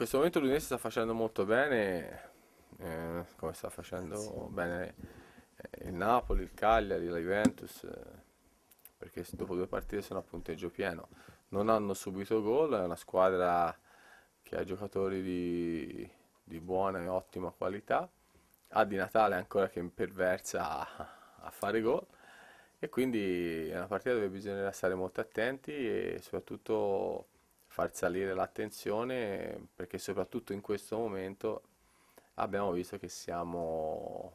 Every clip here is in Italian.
questo momento l'Udinese sta facendo molto bene, eh, come sta facendo sì. bene eh, il Napoli, il Cagliari, la Juventus, eh, perché dopo due partite sono a punteggio pieno. Non hanno subito gol, è una squadra che ha giocatori di, di buona e ottima qualità, ha di Natale ancora che imperversa a, a fare gol e quindi è una partita dove bisognerà stare molto attenti e soprattutto far salire l'attenzione perché soprattutto in questo momento abbiamo visto che siamo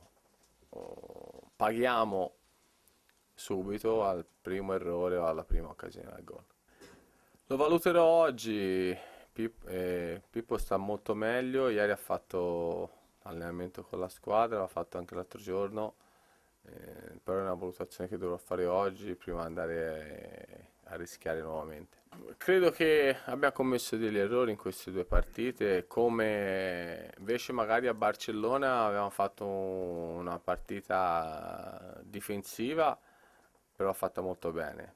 oh, paghiamo subito al primo errore o alla prima occasione al gol. Lo valuterò oggi. Pippo, eh, Pippo sta molto meglio. Ieri ha fatto allenamento con la squadra, l'ha fatto anche l'altro giorno. Eh, però è una valutazione che dovrò fare oggi prima di andare a rischiare nuovamente. Credo che abbia commesso degli errori in queste due partite, come invece magari a Barcellona avevamo fatto una partita difensiva, però fatta molto bene,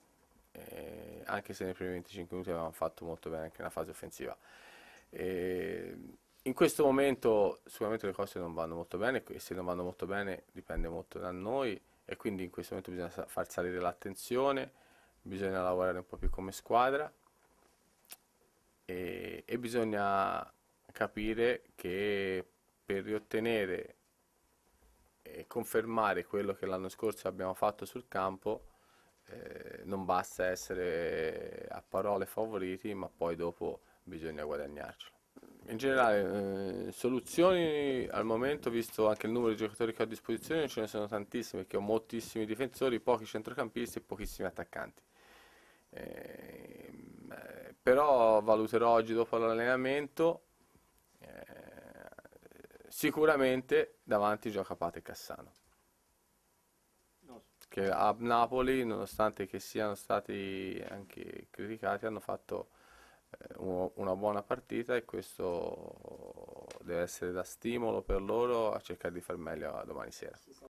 e anche se nei primi 25 minuti avevamo fatto molto bene anche nella fase offensiva. E in questo momento sicuramente le cose non vanno molto bene e se non vanno molto bene dipende molto da noi e quindi in questo momento bisogna far salire l'attenzione bisogna lavorare un po' più come squadra e, e bisogna capire che per riottenere e confermare quello che l'anno scorso abbiamo fatto sul campo eh, non basta essere a parole favoriti ma poi dopo bisogna guadagnarcelo. In generale eh, soluzioni al momento visto anche il numero di giocatori che ho a disposizione ce ne sono tantissime perché ho moltissimi difensori, pochi centrocampisti e pochissimi attaccanti. Ehm, eh, però valuterò oggi dopo l'allenamento. Eh, sicuramente davanti gioca Pate Cassano. Che a Napoli, nonostante che siano stati anche criticati, hanno fatto eh, una buona partita e questo deve essere da stimolo per loro a cercare di far meglio domani sera.